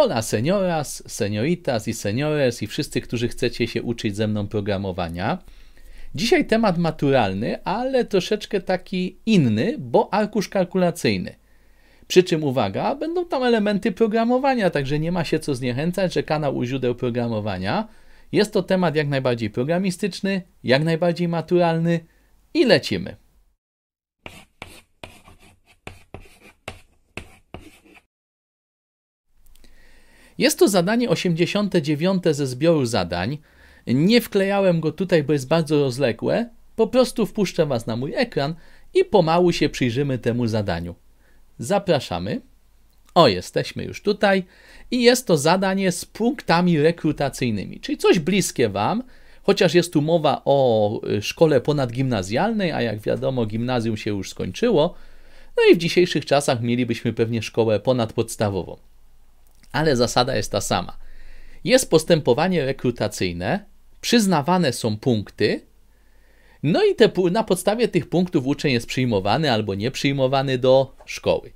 Hola senioras, senioritas i seniores i wszyscy, którzy chcecie się uczyć ze mną programowania. Dzisiaj temat maturalny, ale troszeczkę taki inny, bo arkusz kalkulacyjny. Przy czym uwaga, będą tam elementy programowania, także nie ma się co zniechęcać, że kanał u źródeł programowania. Jest to temat jak najbardziej programistyczny, jak najbardziej maturalny i lecimy. Jest to zadanie 89 ze zbioru zadań. Nie wklejałem go tutaj, bo jest bardzo rozległe. Po prostu wpuszczę Was na mój ekran i pomału się przyjrzymy temu zadaniu. Zapraszamy. O, jesteśmy już tutaj. I jest to zadanie z punktami rekrutacyjnymi, czyli coś bliskie Wam, chociaż jest tu mowa o y, szkole ponadgimnazjalnej, a jak wiadomo, gimnazjum się już skończyło. No i w dzisiejszych czasach mielibyśmy pewnie szkołę ponadpodstawową ale zasada jest ta sama. Jest postępowanie rekrutacyjne, przyznawane są punkty, no i te, na podstawie tych punktów uczeń jest przyjmowany albo nie przyjmowany do szkoły.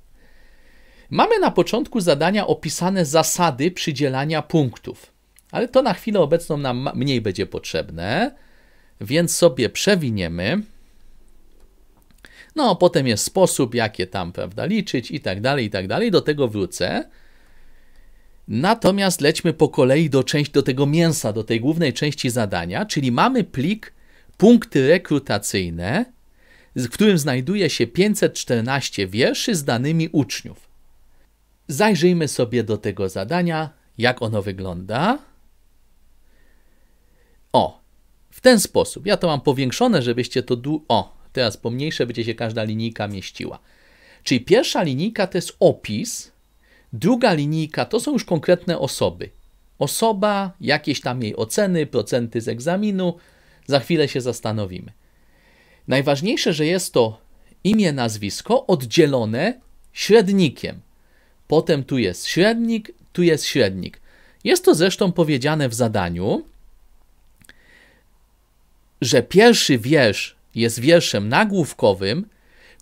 Mamy na początku zadania opisane zasady przydzielania punktów, ale to na chwilę obecną nam mniej będzie potrzebne, więc sobie przewiniemy. No, potem jest sposób, jakie tam, prawda, liczyć i tak dalej, i tak dalej. Do tego wrócę. Natomiast lećmy po kolei do, części, do tego mięsa, do tej głównej części zadania, czyli mamy plik punkty rekrutacyjne, w którym znajduje się 514 wierszy z danymi uczniów. Zajrzyjmy sobie do tego zadania, jak ono wygląda. O, w ten sposób. Ja to mam powiększone, żebyście to... O, teraz pomniejsze będzie się każda linijka mieściła. Czyli pierwsza linijka to jest opis, Druga linijka to są już konkretne osoby. Osoba, jakieś tam jej oceny, procenty z egzaminu. Za chwilę się zastanowimy. Najważniejsze, że jest to imię, nazwisko oddzielone średnikiem. Potem tu jest średnik, tu jest średnik. Jest to zresztą powiedziane w zadaniu, że pierwszy wiersz jest wierszem nagłówkowym,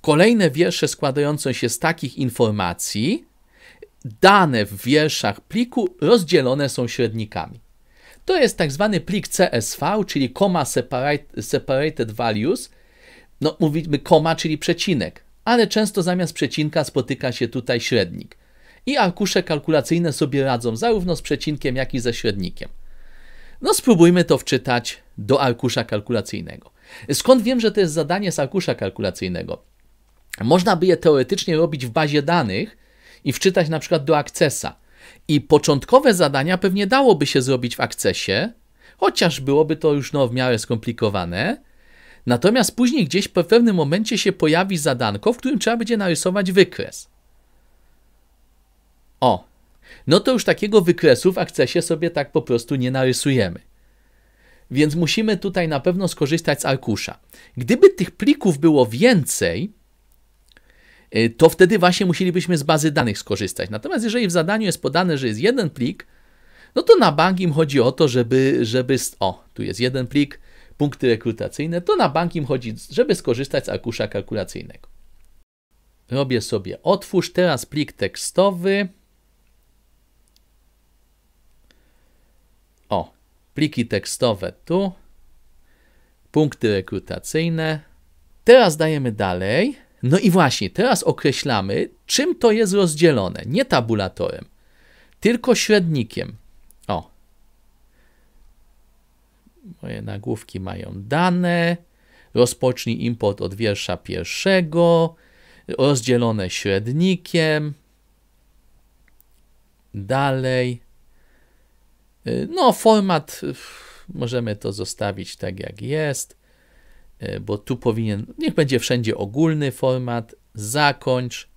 kolejne wiersze składające się z takich informacji, dane w wierszach pliku rozdzielone są średnikami. To jest tak zwany plik CSV, czyli comma separated values. No, mówimy koma, czyli przecinek, ale często zamiast przecinka spotyka się tutaj średnik. I arkusze kalkulacyjne sobie radzą zarówno z przecinkiem, jak i ze średnikiem. No, spróbujmy to wczytać do arkusza kalkulacyjnego. Skąd wiem, że to jest zadanie z arkusza kalkulacyjnego? Można by je teoretycznie robić w bazie danych, i wczytać na przykład do akcesa. I początkowe zadania pewnie dałoby się zrobić w akcesie, chociaż byłoby to już no, w miarę skomplikowane. Natomiast później gdzieś po pewnym momencie się pojawi zadanko, w którym trzeba będzie narysować wykres. O, no to już takiego wykresu w akcesie sobie tak po prostu nie narysujemy. Więc musimy tutaj na pewno skorzystać z arkusza. Gdyby tych plików było więcej, Y, to wtedy właśnie musielibyśmy z bazy danych skorzystać. Natomiast jeżeli w zadaniu jest podane, że jest jeden plik, no to na bank im chodzi o to, żeby, żeby o, tu jest jeden plik, punkty rekrutacyjne, to na bank im chodzi, żeby skorzystać z arkusza kalkulacyjnego. Robię sobie otwórz, teraz plik tekstowy. O, pliki tekstowe tu, punkty rekrutacyjne. Teraz dajemy dalej. No i właśnie, teraz określamy, czym to jest rozdzielone. Nie tabulatorem, tylko średnikiem. O. Moje nagłówki mają dane. Rozpocznij import od wiersza pierwszego. Rozdzielone średnikiem. Dalej. No, format możemy to zostawić tak, jak jest. E, bo tu powinien, niech będzie wszędzie ogólny format, zakończ.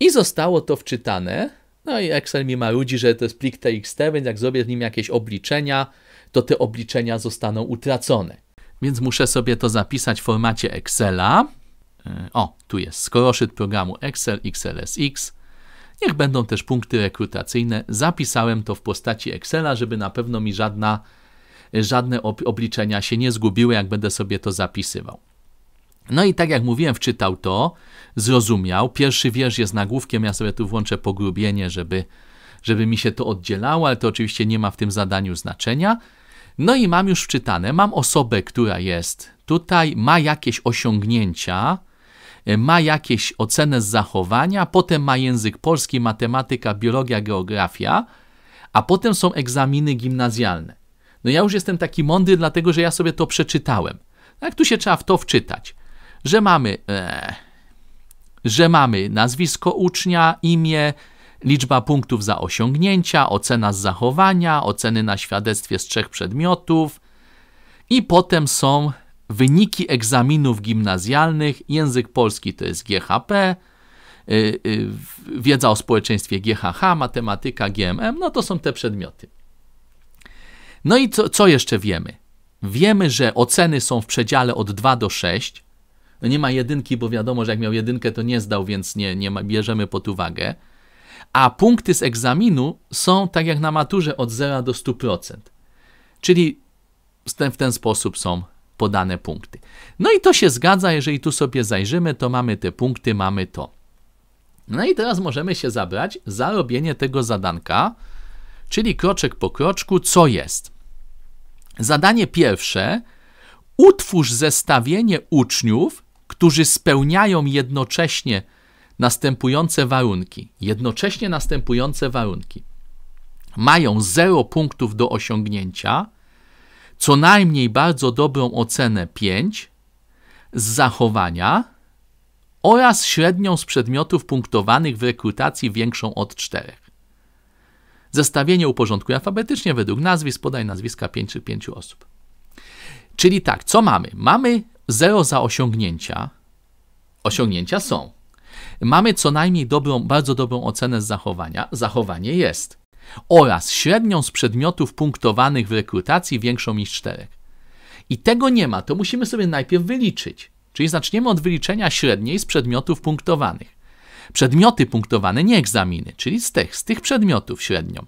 I zostało to wczytane. No i Excel mi marudzi, że to jest plik TXT, więc jak zrobię z nim jakieś obliczenia, to te obliczenia zostaną utracone. Więc muszę sobie to zapisać w formacie Excela. E, o, tu jest skoroszyt programu Excel XLSX. Niech będą też punkty rekrutacyjne. Zapisałem to w postaci Excela, żeby na pewno mi żadna żadne obliczenia się nie zgubiły, jak będę sobie to zapisywał. No i tak jak mówiłem, wczytał to, zrozumiał. Pierwszy wiersz jest nagłówkiem, ja sobie tu włączę pogrubienie, żeby, żeby mi się to oddzielało, ale to oczywiście nie ma w tym zadaniu znaczenia. No i mam już wczytane, mam osobę, która jest tutaj, ma jakieś osiągnięcia, ma jakieś ocenę z zachowania, potem ma język polski, matematyka, biologia, geografia, a potem są egzaminy gimnazjalne. No ja już jestem taki mądry, dlatego że ja sobie to przeczytałem. Tak, tu się trzeba w to wczytać, że mamy, e, że mamy nazwisko ucznia, imię, liczba punktów za osiągnięcia, ocena z zachowania, oceny na świadectwie z trzech przedmiotów i potem są wyniki egzaminów gimnazjalnych, język polski to jest GHP, e, e, wiedza o społeczeństwie GHH, matematyka GMM, no to są te przedmioty. No i co, co jeszcze wiemy? Wiemy, że oceny są w przedziale od 2 do 6. No nie ma jedynki, bo wiadomo, że jak miał jedynkę, to nie zdał, więc nie, nie ma, bierzemy pod uwagę. A punkty z egzaminu są tak jak na maturze od 0 do 100%. Czyli w ten sposób są podane punkty. No i to się zgadza, jeżeli tu sobie zajrzymy, to mamy te punkty, mamy to. No i teraz możemy się zabrać za robienie tego zadanka, czyli kroczek po kroczku, co jest. Zadanie pierwsze: utwórz zestawienie uczniów, którzy spełniają jednocześnie następujące warunki. Jednocześnie następujące warunki. Mają 0 punktów do osiągnięcia, co najmniej bardzo dobrą ocenę 5 z zachowania oraz średnią z przedmiotów punktowanych w rekrutacji większą od 4. Zestawienie uporządkuj alfabetycznie według nazwisk, podaj nazwiska 5 czy 5 osób. Czyli tak, co mamy? Mamy 0 za osiągnięcia. Osiągnięcia są. Mamy co najmniej dobrą, bardzo dobrą ocenę z zachowania. Zachowanie jest. Oraz średnią z przedmiotów punktowanych w rekrutacji większą niż 4. I tego nie ma, to musimy sobie najpierw wyliczyć. Czyli zaczniemy od wyliczenia średniej z przedmiotów punktowanych. Przedmioty punktowane, nie egzaminy, czyli z tych, z tych przedmiotów średnią.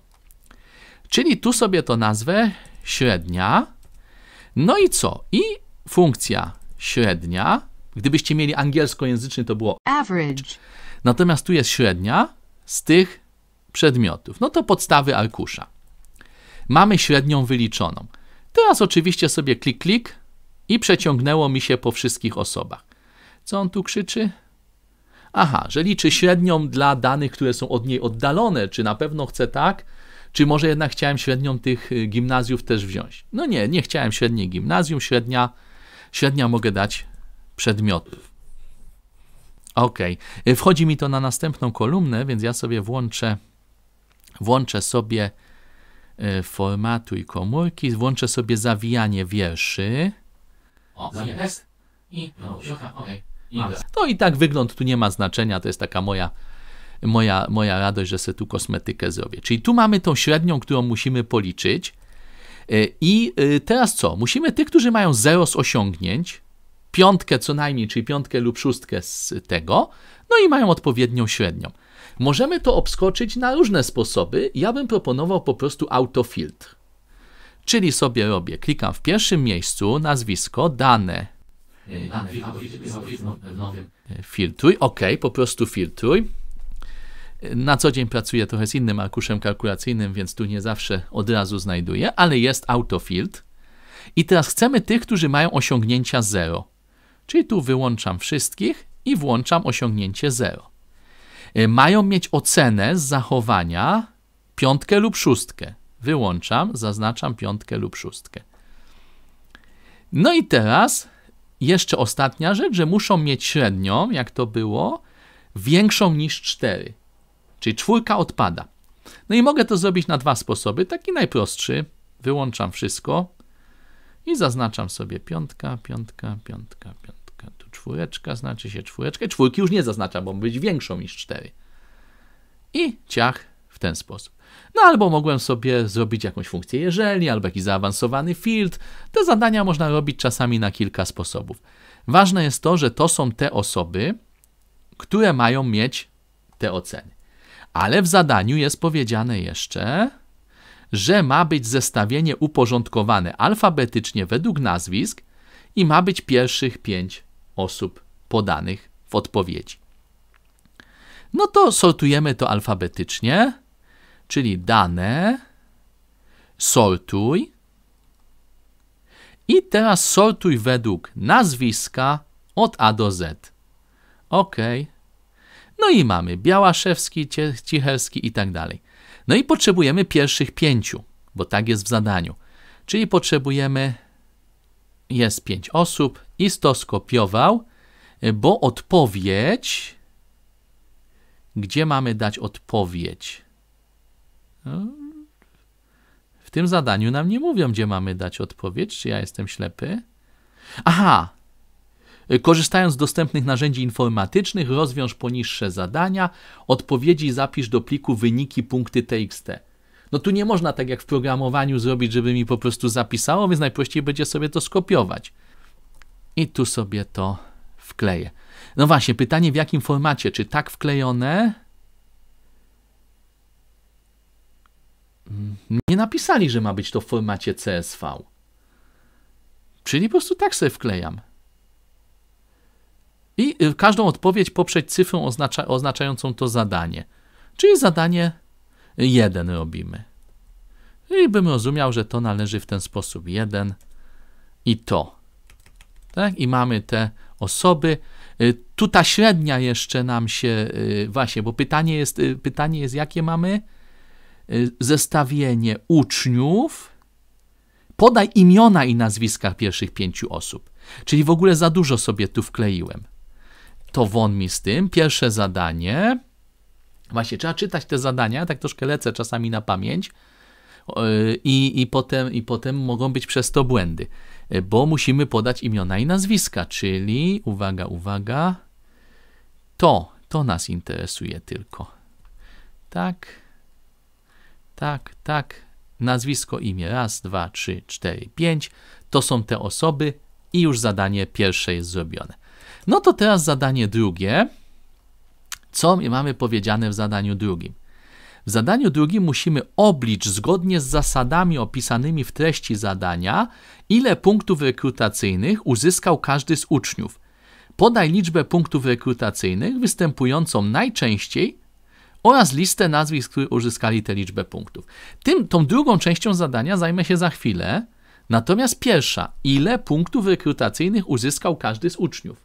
Czyli tu sobie to nazwę średnia. No i co? I funkcja średnia. Gdybyście mieli angielskojęzyczny, to było average. Natomiast tu jest średnia z tych przedmiotów. No to podstawy arkusza. Mamy średnią wyliczoną. Teraz oczywiście sobie klik, klik i przeciągnęło mi się po wszystkich osobach. Co on tu krzyczy? Aha, że liczy średnią dla danych, które są od niej oddalone, czy na pewno chcę tak, czy może jednak chciałem średnią tych y, gimnazjów też wziąć. No nie, nie chciałem średniej gimnazjum, średnia, średnia mogę dać przedmiotów. Ok, wchodzi mi to na następną kolumnę, więc ja sobie włączę, włączę sobie y, formatu i komórki, włączę sobie zawijanie wierszy. O, jest. I, no, okej. No to i tak wygląd tu nie ma znaczenia, to jest taka moja, moja, moja radość, że sobie tu kosmetykę zrobię. Czyli tu mamy tą średnią, którą musimy policzyć. E, I e, teraz co? Musimy tych, którzy mają 0 z osiągnięć, piątkę co najmniej, czyli piątkę lub szóstkę z tego, no i mają odpowiednią średnią. Możemy to obskoczyć na różne sposoby. Ja bym proponował po prostu autofiltr. Czyli sobie robię, klikam w pierwszym miejscu nazwisko, dane E, tak, e, filtruj, ok, po prostu filtruj. E, na co dzień pracuję trochę z innym arkuszem kalkulacyjnym, więc tu nie zawsze od razu znajduję, ale jest autofilt. I teraz chcemy tych, którzy mają osiągnięcia 0. Czyli tu wyłączam wszystkich i włączam osiągnięcie 0. Mają mieć ocenę z zachowania piątkę lub szóstkę. Wyłączam, zaznaczam piątkę lub szóstkę. No i teraz jeszcze ostatnia rzecz, że muszą mieć średnią, jak to było, większą niż 4. Czyli czwórka odpada. No i mogę to zrobić na dwa sposoby. Taki najprostszy, wyłączam wszystko i zaznaczam sobie piątka, piątka, piątka, piątka. Tu czwóreczka, znaczy się czwóreczkę. czwórki już nie zaznaczam, bo być większą niż 4. I ciach w ten sposób. No albo mogłem sobie zrobić jakąś funkcję jeżeli, albo jakiś zaawansowany field. Te zadania można robić czasami na kilka sposobów. Ważne jest to, że to są te osoby, które mają mieć te oceny. Ale w zadaniu jest powiedziane jeszcze, że ma być zestawienie uporządkowane alfabetycznie według nazwisk i ma być pierwszych pięć osób podanych w odpowiedzi. No to sortujemy to alfabetycznie czyli dane, sortuj i teraz sortuj według nazwiska od A do Z. OK. No i mamy Białaszewski, Cicherski i tak dalej. No i potrzebujemy pierwszych pięciu, bo tak jest w zadaniu. Czyli potrzebujemy, jest pięć osób i stoskopiował, skopiował, bo odpowiedź, gdzie mamy dać odpowiedź? No, w tym zadaniu nam nie mówią, gdzie mamy dać odpowiedź, czy ja jestem ślepy. Aha! Korzystając z dostępnych narzędzi informatycznych, rozwiąż poniższe zadania, odpowiedzi zapisz do pliku wyniki punkty txt. No tu nie można tak jak w programowaniu zrobić, żeby mi po prostu zapisało, więc najprościej będzie sobie to skopiować. I tu sobie to wkleję. No właśnie, pytanie w jakim formacie? Czy tak wklejone, nie napisali, że ma być to w formacie CSV. Czyli po prostu tak sobie wklejam. I y, każdą odpowiedź poprzeć cyfrą oznacza, oznaczającą to zadanie. Czyli zadanie 1 robimy. I bym rozumiał, że to należy w ten sposób 1 i to. Tak? I mamy te osoby. Y, tu ta średnia jeszcze nam się, y, właśnie, bo pytanie jest, pytanie jest jakie mamy? Y, zestawienie uczniów, podaj imiona i nazwiska pierwszych pięciu osób. Czyli w ogóle za dużo sobie tu wkleiłem. To won mi z tym. Pierwsze zadanie. Właśnie, trzeba czytać te zadania, tak troszkę lecę czasami na pamięć. Y, I, i, potem, I potem mogą być przez to błędy, y, bo musimy podać imiona i nazwiska, czyli uwaga, uwaga, to, to nas interesuje tylko. Tak tak, tak, nazwisko, imię, raz, dwa, trzy, cztery, pięć, to są te osoby i już zadanie pierwsze jest zrobione. No to teraz zadanie drugie. Co mamy powiedziane w zadaniu drugim? W zadaniu drugim musimy oblicz zgodnie z zasadami opisanymi w treści zadania, ile punktów rekrutacyjnych uzyskał każdy z uczniów. Podaj liczbę punktów rekrutacyjnych występującą najczęściej oraz listę nazwisk, które uzyskali tę liczbę punktów. Tym, tą drugą częścią zadania zajmę się za chwilę. Natomiast pierwsza, ile punktów rekrutacyjnych uzyskał każdy z uczniów.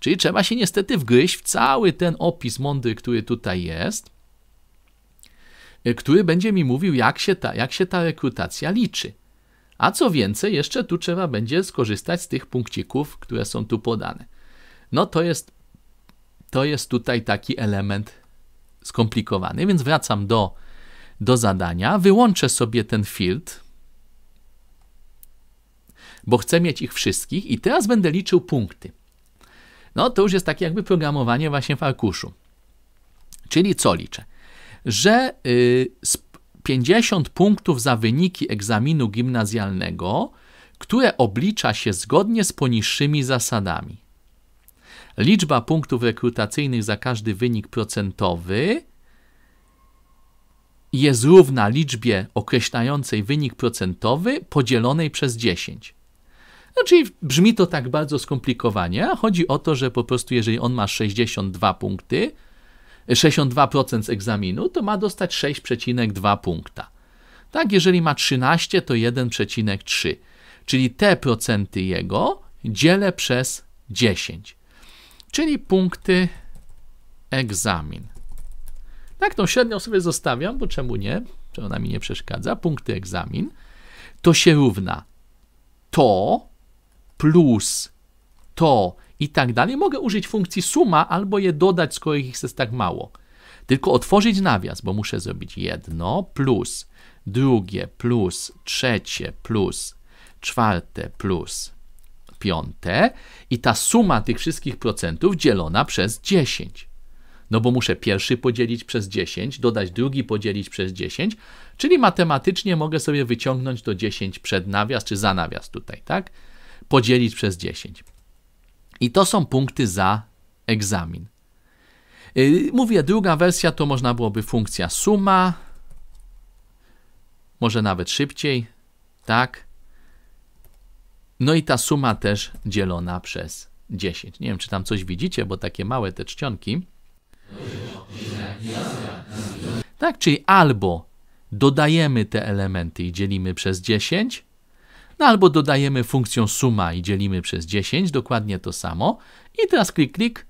Czyli trzeba się niestety wgryźć w cały ten opis mądry, który tutaj jest, y, który będzie mi mówił, jak się ta, jak się ta rekrutacja liczy. A co więcej, jeszcze tu trzeba będzie skorzystać z tych punkcików, które są tu podane. No to jest, to jest tutaj taki element skomplikowany, więc wracam do, do zadania, wyłączę sobie ten field, bo chcę mieć ich wszystkich i teraz będę liczył punkty. No to już jest takie jakby programowanie właśnie w arkuszu. Czyli co liczę? Że 50 y, punktów za wyniki egzaminu gimnazjalnego, które oblicza się zgodnie z poniższymi zasadami. Liczba punktów rekrutacyjnych za każdy wynik procentowy jest równa liczbie określającej wynik procentowy podzielonej przez 10. znaczy czyli brzmi to tak bardzo skomplikowanie, a chodzi o to, że po prostu jeżeli on ma 62 punkty, 62% z egzaminu, to ma dostać 6,2 punkta. Tak, jeżeli ma 13, to 1,3. Czyli te procenty jego dzielę przez 10 czyli punkty egzamin. Tak, tą średnią sobie zostawiam, bo czemu nie? Czy ona mi nie przeszkadza? Punkty egzamin to się równa to plus to i tak dalej. Mogę użyć funkcji suma albo je dodać, skoro ich jest tak mało. Tylko otworzyć nawias, bo muszę zrobić jedno plus, drugie plus, trzecie plus, czwarte plus, piąte i ta suma tych wszystkich procentów dzielona przez 10. No bo muszę pierwszy podzielić przez 10, dodać drugi podzielić przez 10, czyli matematycznie mogę sobie wyciągnąć to 10 przed nawias czy za nawias tutaj, tak? Podzielić przez 10. I to są punkty za egzamin. Y, mówię, druga wersja to można byłoby funkcja suma, może nawet szybciej, tak? No i ta suma też dzielona przez 10. Nie wiem, czy tam coś widzicie, bo takie małe te czcionki. Tak, czyli albo dodajemy te elementy i dzielimy przez 10, no albo dodajemy funkcją suma i dzielimy przez 10, dokładnie to samo. I teraz klik, klik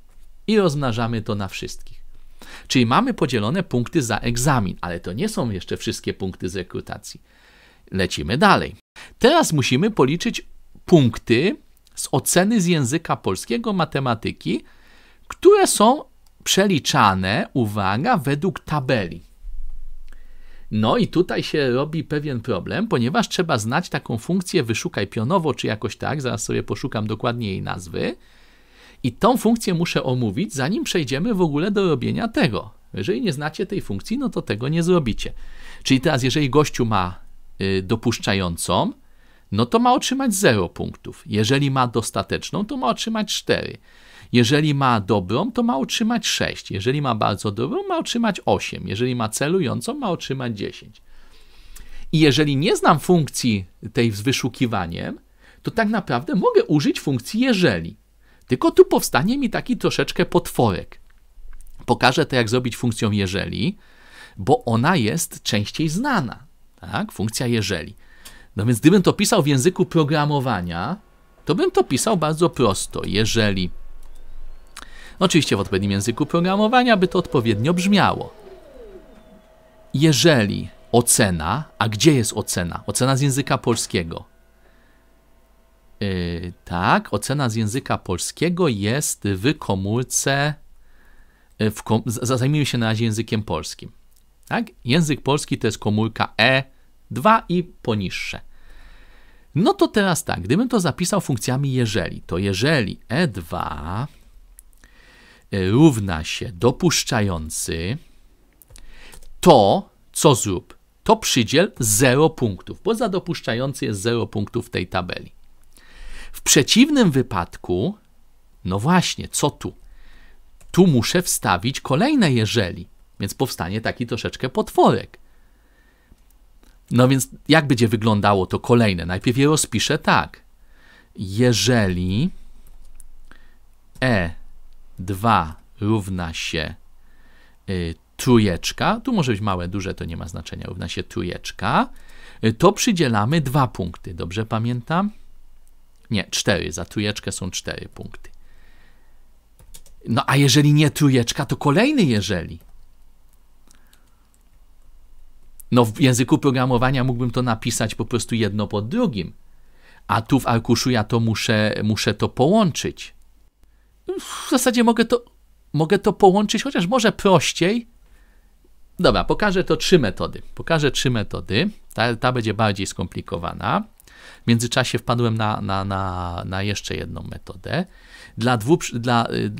i rozmnażamy to na wszystkich. Czyli mamy podzielone punkty za egzamin, ale to nie są jeszcze wszystkie punkty z rekrutacji. Lecimy dalej. Teraz musimy policzyć punkty z oceny z języka polskiego, matematyki, które są przeliczane, uwaga, według tabeli. No i tutaj się robi pewien problem, ponieważ trzeba znać taką funkcję wyszukaj pionowo, czy jakoś tak, zaraz sobie poszukam dokładnie jej nazwy. I tą funkcję muszę omówić, zanim przejdziemy w ogóle do robienia tego. Jeżeli nie znacie tej funkcji, no to tego nie zrobicie. Czyli teraz, jeżeli gościu ma y, dopuszczającą, no to ma otrzymać 0 punktów. Jeżeli ma dostateczną, to ma otrzymać 4. Jeżeli ma dobrą, to ma otrzymać 6. Jeżeli ma bardzo dobrą, ma otrzymać 8. Jeżeli ma celującą, ma otrzymać 10. I jeżeli nie znam funkcji tej z wyszukiwaniem, to tak naprawdę mogę użyć funkcji jeżeli. Tylko tu powstanie mi taki troszeczkę potworek. Pokażę to, jak zrobić funkcją jeżeli, bo ona jest częściej znana. Tak? Funkcja jeżeli. No więc gdybym to pisał w języku programowania, to bym to pisał bardzo prosto. Jeżeli Oczywiście w odpowiednim języku programowania by to odpowiednio brzmiało. Jeżeli ocena, a gdzie jest ocena? Ocena z języka polskiego. Yy, tak, ocena z języka polskiego jest w komórce. Yy, w kom, zajmijmy się na razie językiem polskim. Tak? Język polski to jest komórka E 2 i poniższe. No to teraz tak, gdybym to zapisał funkcjami jeżeli, to jeżeli E2 równa się dopuszczający, to co zrób? To przydziel 0 punktów, bo za dopuszczający jest 0 punktów w tej tabeli. W przeciwnym wypadku, no właśnie, co tu? Tu muszę wstawić kolejne jeżeli, więc powstanie taki troszeczkę potworek. No więc jak będzie wyglądało to kolejne? Najpierw je rozpiszę tak. Jeżeli E2 równa się y, trójeczka, tu może być małe, duże, to nie ma znaczenia, równa się trójeczka, y, to przydzielamy dwa punkty, dobrze pamiętam? Nie, cztery, za trójeczkę są cztery punkty. No a jeżeli nie trójeczka, to kolejny jeżeli. No w języku programowania mógłbym to napisać po prostu jedno pod drugim, a tu w arkuszu ja to muszę, muszę to połączyć. W zasadzie mogę to, mogę to połączyć, chociaż może prościej. Dobra, pokażę to trzy metody. Pokażę trzy metody. Ta, ta będzie bardziej skomplikowana. W międzyczasie wpadłem na, na, na, na jeszcze jedną metodę. Dla, dwu, dla y,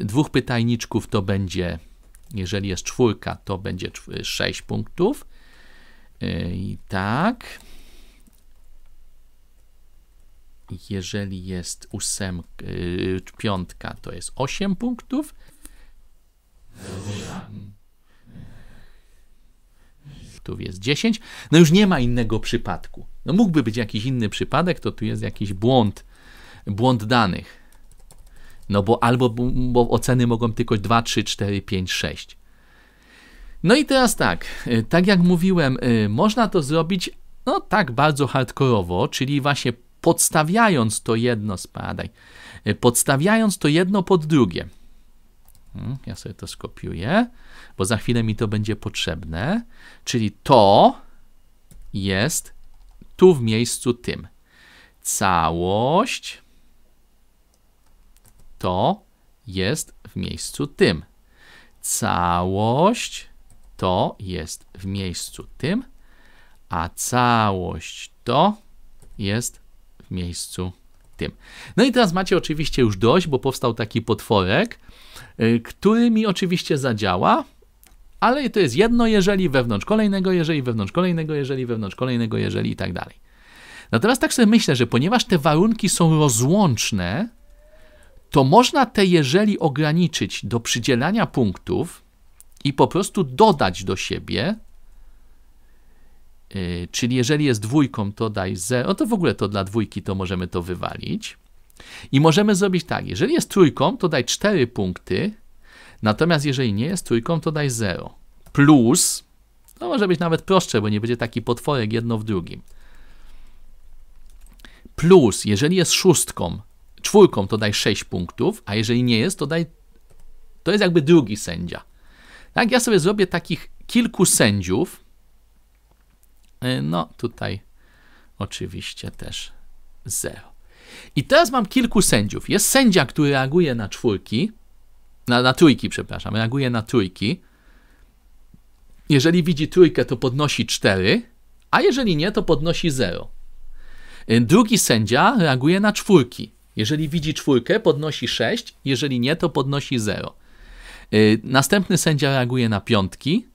dwóch pytajniczków to będzie, jeżeli jest czwórka, to będzie czw, sześć punktów. E, I tak. Jeżeli jest ósem, yy, piątka, to jest 8 punktów. Tu jest 10. No już nie ma innego przypadku. No mógłby być jakiś inny przypadek, to tu jest jakiś błąd, błąd danych. No bo albo bo oceny mogą tylko 2, 3, 4, 5, 6. No i teraz tak, y, tak jak mówiłem, y, można to zrobić no tak bardzo hardkorowo, czyli właśnie podstawiając to jedno, spadaj, y, podstawiając to jedno pod drugie. Hmm, ja sobie to skopiuję, bo za chwilę mi to będzie potrzebne. Czyli to jest tu w miejscu tym. Całość to jest w miejscu tym. Całość to jest w miejscu tym, a całość to jest w miejscu tym. No i teraz macie oczywiście już dość, bo powstał taki potworek, y, który mi oczywiście zadziała, ale to jest jedno jeżeli, wewnątrz kolejnego jeżeli, wewnątrz kolejnego jeżeli, wewnątrz kolejnego jeżeli i tak dalej. Natomiast no tak sobie myślę, że ponieważ te warunki są rozłączne, to można te jeżeli ograniczyć do przydzielania punktów, i po prostu dodać do siebie. Y, czyli jeżeli jest dwójką, to daj 0, to w ogóle to dla dwójki to możemy to wywalić. I możemy zrobić tak, jeżeli jest trójką, to daj 4 punkty, natomiast jeżeli nie jest trójką, to daj 0. Plus, to no może być nawet prostsze, bo nie będzie taki potworek jedno w drugim. Plus, jeżeli jest szóstką, czwórką, to daj 6 punktów, a jeżeli nie jest, to daj. To jest jakby drugi sędzia. Jak ja sobie zrobię takich kilku sędziów. E, no, tutaj oczywiście też zero. I teraz mam kilku sędziów. Jest sędzia, który reaguje na czwórki, na, na trójki, przepraszam, reaguje na trójki. Jeżeli widzi trójkę, to podnosi 4, a jeżeli nie, to podnosi 0. E, drugi sędzia reaguje na czwórki. Jeżeli widzi czwórkę, podnosi 6, jeżeli nie, to podnosi 0. Y, następny sędzia reaguje na piątki,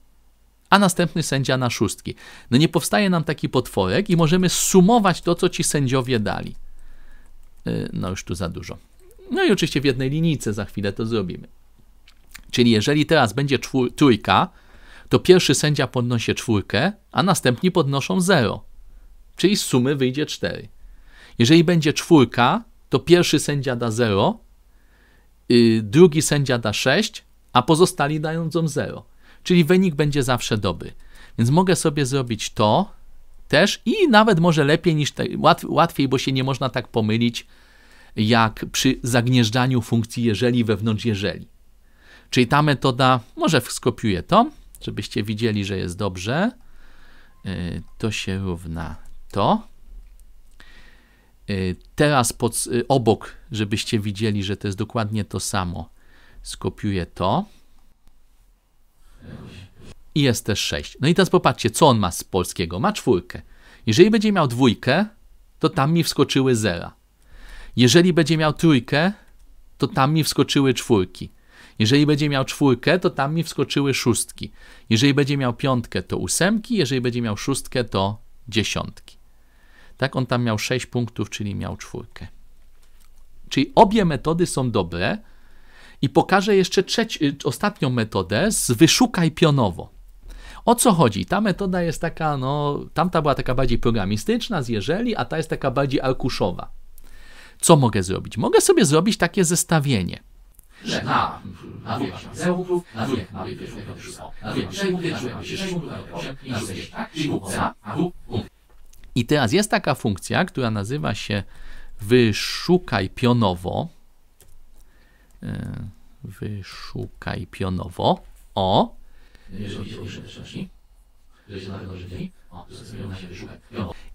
a następny sędzia na szóstki. No nie powstaje nam taki potworek i możemy sumować to, co ci sędziowie dali. Y, no już tu za dużo. No i oczywiście w jednej linijce za chwilę to zrobimy. Czyli jeżeli teraz będzie czwór, trójka, to pierwszy sędzia podnosi czwórkę, a następni podnoszą 0. Czyli z sumy wyjdzie 4. Jeżeli będzie czwórka, to pierwszy sędzia da 0, y, drugi sędzia da 6, a pozostali dają nam 0. Czyli wynik będzie zawsze dobry. Więc mogę sobie zrobić to też i nawet może lepiej niż te, łat, łatwiej, bo się nie można tak pomylić jak przy zagnieżdżaniu funkcji jeżeli wewnątrz jeżeli. Czyli ta metoda, może skopiuję to, żebyście widzieli, że jest dobrze. Y, to się równa to. Y, teraz pod, y, obok, żebyście widzieli, że to jest dokładnie to samo skopiuję to. I jest też 6. No i teraz popatrzcie, co on ma z polskiego? Ma czwórkę. Jeżeli będzie miał dwójkę, to tam mi wskoczyły zera. Jeżeli będzie miał trójkę, to tam mi wskoczyły czwórki. Jeżeli będzie miał czwórkę, to tam mi wskoczyły szóstki. Jeżeli będzie miał piątkę, to ósemki. Jeżeli będzie miał szóstkę, to dziesiątki. Tak, on tam miał 6 punktów, czyli miał czwórkę. Czyli obie metody są dobre, i pokażę jeszcze trzeci, y, ostatnią metodę z wyszukaj pionowo. O co chodzi? Ta metoda jest taka, no, tamta była taka bardziej programistyczna z jeżeli, a ta jest taka bardziej arkuszowa. Co mogę zrobić? Mogę sobie zrobić takie zestawienie. Na, na masz na mamy na na na na tak? Czyli za, a I teraz jest taka funkcja, która nazywa się wyszukaj pionowo. E, wyszukaj pionowo. O!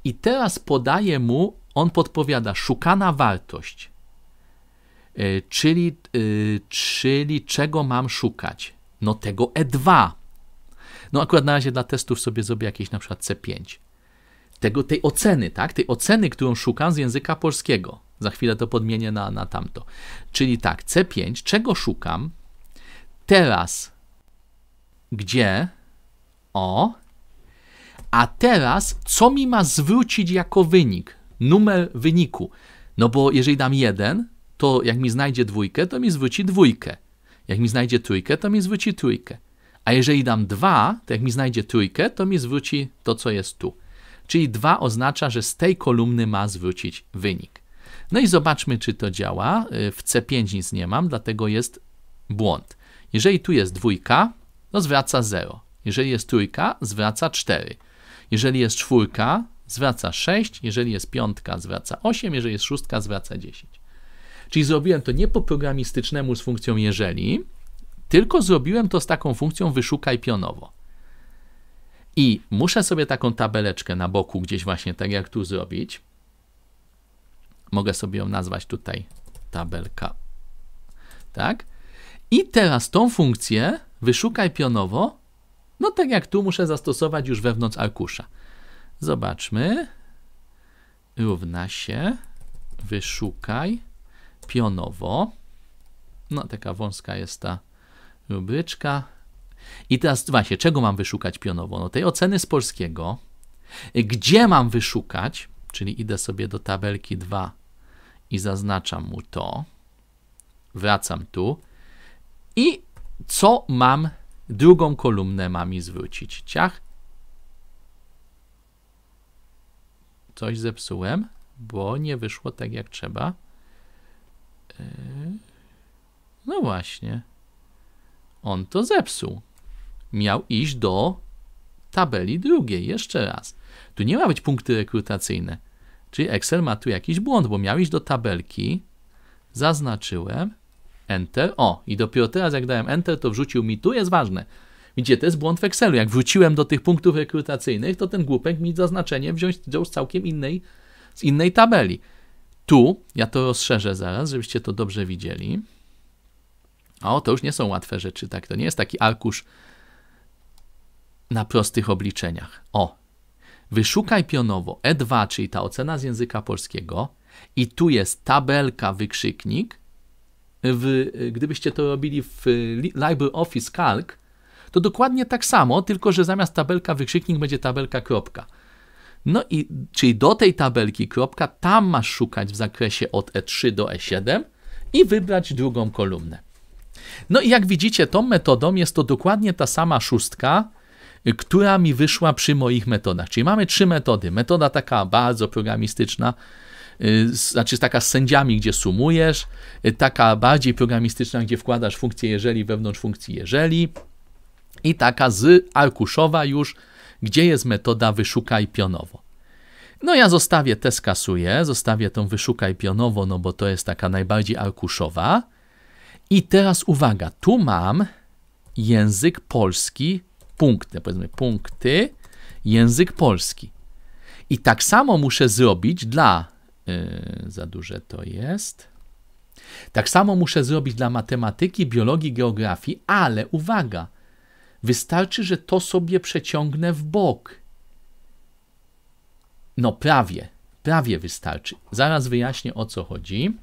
I teraz podaje mu, on podpowiada, szukana wartość. E, czyli, e, czyli czego mam szukać? No tego E2. No akurat na razie dla testów sobie zrobię jakieś na przykład C5. Tego, tej oceny, tak? Tej oceny, którą szukam z języka polskiego. Za chwilę to podmienię na, na tamto. Czyli tak, C5, czego szukam? Teraz gdzie? O. A teraz co mi ma zwrócić jako wynik? Numer wyniku. No bo jeżeli dam 1, to jak mi znajdzie dwójkę, to mi zwróci dwójkę. Jak mi znajdzie trójkę, to mi zwróci trójkę. A jeżeli dam 2, to jak mi znajdzie trójkę, to mi zwróci to, co jest tu. Czyli 2 oznacza, że z tej kolumny ma zwrócić wynik. No i zobaczmy, czy to działa. Y, w C5 nic nie mam, dlatego jest błąd. Jeżeli tu jest dwójka, to zwraca 0. Jeżeli jest trójka, zwraca 4. Jeżeli jest czwórka, zwraca 6. Jeżeli jest piątka, zwraca 8. Jeżeli jest szóstka, zwraca 10. Czyli zrobiłem to nie po programistycznemu z funkcją jeżeli, tylko zrobiłem to z taką funkcją wyszukaj pionowo. I muszę sobie taką tabeleczkę na boku gdzieś właśnie tak jak tu zrobić, Mogę sobie ją nazwać tutaj tabelka. Tak? I teraz tą funkcję wyszukaj pionowo. No tak jak tu muszę zastosować już wewnątrz arkusza. Zobaczmy. Równa się wyszukaj pionowo. No taka wąska jest ta rubryczka. I teraz właśnie, czego mam wyszukać pionowo? No tej oceny z polskiego. Gdzie mam wyszukać? Czyli idę sobie do tabelki 2 i zaznaczam mu to. Wracam tu i co mam, drugą kolumnę mam i zwrócić. Ciach. Coś zepsułem, bo nie wyszło tak jak trzeba. E, no właśnie. On to zepsuł. Miał iść do tabeli drugiej. Jeszcze raz. Tu nie ma być punkty rekrutacyjne. Czyli Excel ma tu jakiś błąd, bo miał iść do tabelki, zaznaczyłem, Enter, o i dopiero teraz jak dałem Enter, to wrzucił mi, tu jest ważne, widzicie, to jest błąd w Excelu, jak wróciłem do tych punktów rekrutacyjnych, to ten głupek mi zaznaczenie wziął z całkiem innej, z innej tabeli. Tu, ja to rozszerzę zaraz, żebyście to dobrze widzieli. O, to już nie są łatwe rzeczy, tak, to nie jest taki arkusz na prostych obliczeniach. O, Wyszukaj pionowo E2, czyli ta ocena z języka polskiego, i tu jest tabelka, wykrzyknik. W, gdybyście to robili w y, LibreOffice Calc, to dokładnie tak samo, tylko że zamiast tabelka, wykrzyknik będzie tabelka, kropka. No i czyli do tej tabelki kropka, tam masz szukać w zakresie od E3 do E7 i wybrać drugą kolumnę. No i jak widzicie, tą metodą jest to dokładnie ta sama szóstka, która mi wyszła przy moich metodach. Czyli mamy trzy metody. Metoda taka bardzo programistyczna, y, znaczy taka z sędziami, gdzie sumujesz, y, taka bardziej programistyczna, gdzie wkładasz funkcję jeżeli wewnątrz funkcji jeżeli i taka z arkuszowa już, gdzie jest metoda wyszukaj pionowo. No ja zostawię te skasuję, zostawię tą wyszukaj pionowo, no bo to jest taka najbardziej arkuszowa. I teraz uwaga, tu mam język polski punkty, powiedzmy punkty, język polski. I tak samo muszę zrobić dla, yy, za duże to jest, tak samo muszę zrobić dla matematyki, biologii, geografii, ale uwaga, wystarczy, że to sobie przeciągnę w bok. No prawie, prawie wystarczy. Zaraz wyjaśnię o co chodzi.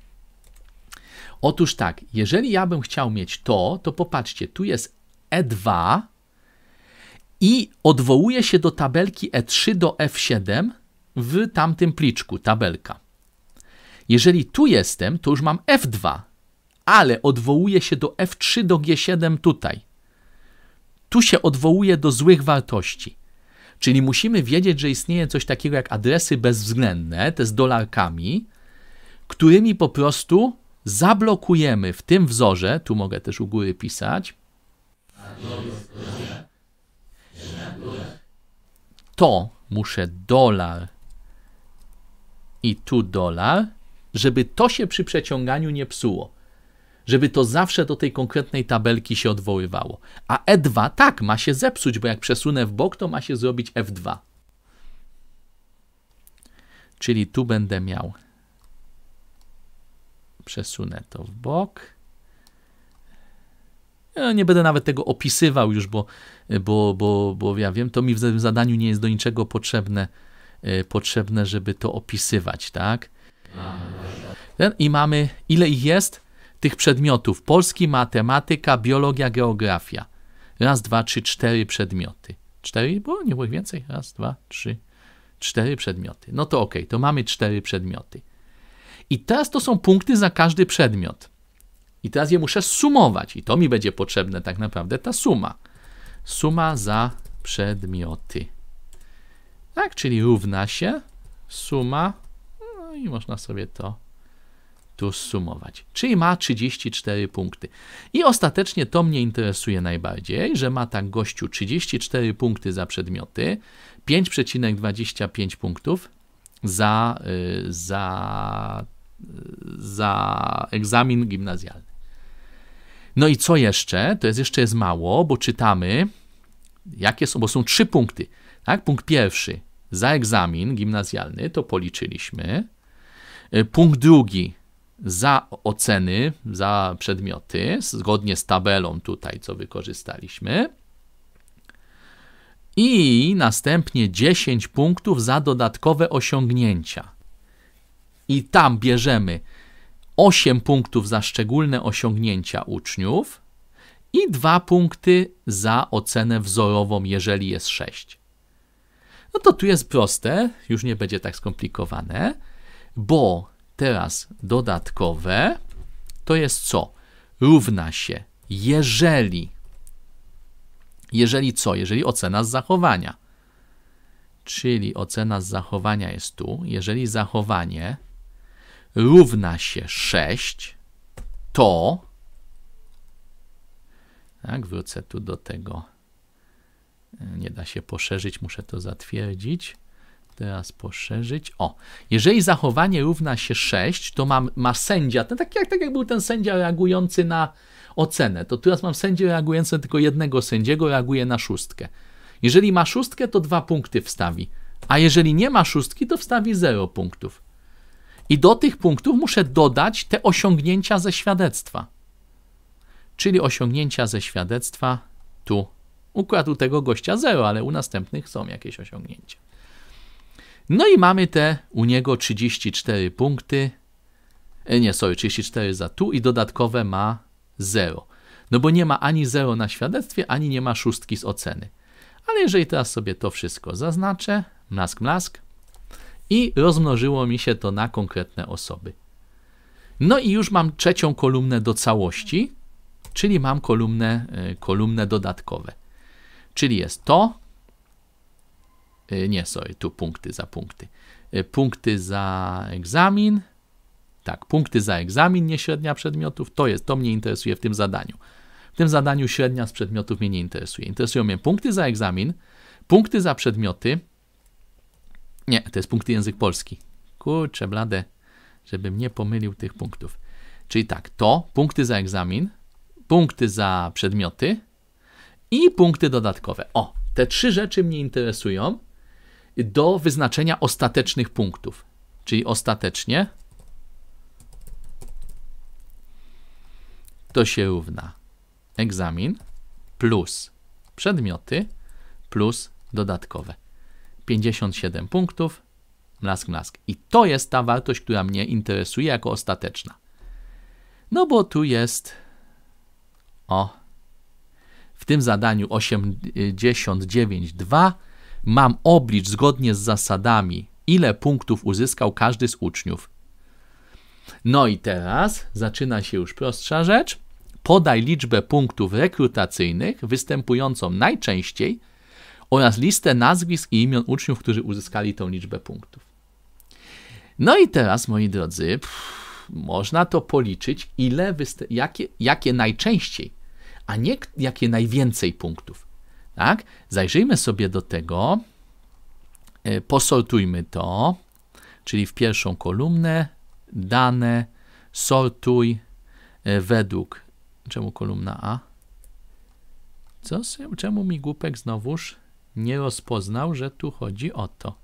Otóż tak, jeżeli ja bym chciał mieć to, to popatrzcie, tu jest E2, i odwołuje się do tabelki E3 do F7 w tamtym pliczku, tabelka. Jeżeli tu jestem, to już mam F2, ale odwołuje się do F3 do G7 tutaj. Tu się odwołuje do złych wartości. Czyli musimy wiedzieć, że istnieje coś takiego jak adresy bezwzględne, te z dolarkami, którymi po prostu zablokujemy w tym wzorze, tu mogę też u góry pisać, to muszę dolar i tu dolar, żeby to się przy przeciąganiu nie psuło. Żeby to zawsze do tej konkretnej tabelki się odwoływało. A E2 tak, ma się zepsuć, bo jak przesunę w bok, to ma się zrobić F2. Czyli tu będę miał. Przesunę to w bok nie będę nawet tego opisywał już, bo, bo, bo, bo ja wiem, to mi w zadaniu nie jest do niczego potrzebne, e, potrzebne żeby to opisywać, tak? I mamy, ile ich jest? Tych przedmiotów. Polski, matematyka, biologia, geografia. Raz, dwa, trzy, cztery przedmioty. Cztery? Było? Nie było ich więcej? Raz, dwa, trzy, cztery przedmioty. No to ok, to mamy cztery przedmioty. I teraz to są punkty za każdy przedmiot. I teraz je muszę sumować. I to mi będzie potrzebne tak naprawdę ta suma. Suma za przedmioty. Tak, czyli równa się suma, no i można sobie to tu sumować. Czyli ma 34 punkty. I ostatecznie to mnie interesuje najbardziej, że ma tak gościu 34 punkty za przedmioty, 5,25 punktów za, y, za, y, za egzamin gimnazjalny. No i co jeszcze? To jest jeszcze jest mało, bo czytamy, jakie są, bo są trzy punkty. Tak? Punkt pierwszy, za egzamin gimnazjalny, to policzyliśmy. E, punkt drugi, za oceny, za przedmioty, zgodnie z tabelą tutaj, co wykorzystaliśmy. I następnie 10 punktów za dodatkowe osiągnięcia. I tam bierzemy 8 punktów za szczególne osiągnięcia uczniów i 2 punkty za ocenę wzorową, jeżeli jest 6. No to tu jest proste, już nie będzie tak skomplikowane, bo teraz dodatkowe to jest co? Równa się, jeżeli, jeżeli co? Jeżeli ocena z zachowania. Czyli ocena z zachowania jest tu, jeżeli zachowanie równa się 6, to tak, wrócę tu do tego. E, nie da się poszerzyć, muszę to zatwierdzić. Teraz poszerzyć. O, jeżeli zachowanie równa się 6, to mam, ma sędzia, ten, tak, jak, tak jak był ten sędzia reagujący na ocenę, to teraz mam reagujący reagującego tylko jednego sędziego, reaguje na szóstkę. Jeżeli ma szóstkę, to dwa punkty wstawi, a jeżeli nie ma szóstki, to wstawi 0 punktów. I do tych punktów muszę dodać te osiągnięcia ze świadectwa. Czyli osiągnięcia ze świadectwa tu. Układ u tego gościa 0, ale u następnych są jakieś osiągnięcia. No i mamy te u niego 34 punkty. E, nie, sorry, 34 za tu i dodatkowe ma 0. No bo nie ma ani 0 na świadectwie, ani nie ma szóstki z oceny. Ale jeżeli teraz sobie to wszystko zaznaczę, mlask, mlask, i rozmnożyło mi się to na konkretne osoby. No i już mam trzecią kolumnę do całości, czyli mam kolumnę, e, kolumnę dodatkowe. Czyli jest to, e, nie, sorry, tu punkty za punkty. E, punkty za egzamin, tak, punkty za egzamin, nie średnia przedmiotów, to jest, to mnie interesuje w tym zadaniu. W tym zadaniu średnia z przedmiotów mnie nie interesuje. Interesują mnie punkty za egzamin, punkty za przedmioty, nie, to jest punkty język polski. Kurczę, blade, żebym nie pomylił tych punktów. Czyli tak, to punkty za egzamin, punkty za przedmioty i punkty dodatkowe. O, te trzy rzeczy mnie interesują do wyznaczenia ostatecznych punktów. Czyli ostatecznie to się równa egzamin plus przedmioty plus dodatkowe. 57 punktów, mlask, mlask. I to jest ta wartość, która mnie interesuje jako ostateczna. No bo tu jest o w tym zadaniu 89.2 mam oblicz zgodnie z zasadami, ile punktów uzyskał każdy z uczniów. No i teraz zaczyna się już prostsza rzecz. Podaj liczbę punktów rekrutacyjnych występującą najczęściej – oraz listę nazwisk i imion uczniów, którzy uzyskali tą liczbę punktów. No i teraz, moi drodzy, pff, można to policzyć, ile jakie, jakie najczęściej, a nie jakie najwięcej punktów. Tak? Zajrzyjmy sobie do tego, e, posortujmy to, czyli w pierwszą kolumnę dane, sortuj e, według. Czemu kolumna A? Co? Czemu mi głupek znowuż nie rozpoznał, że tu chodzi o to.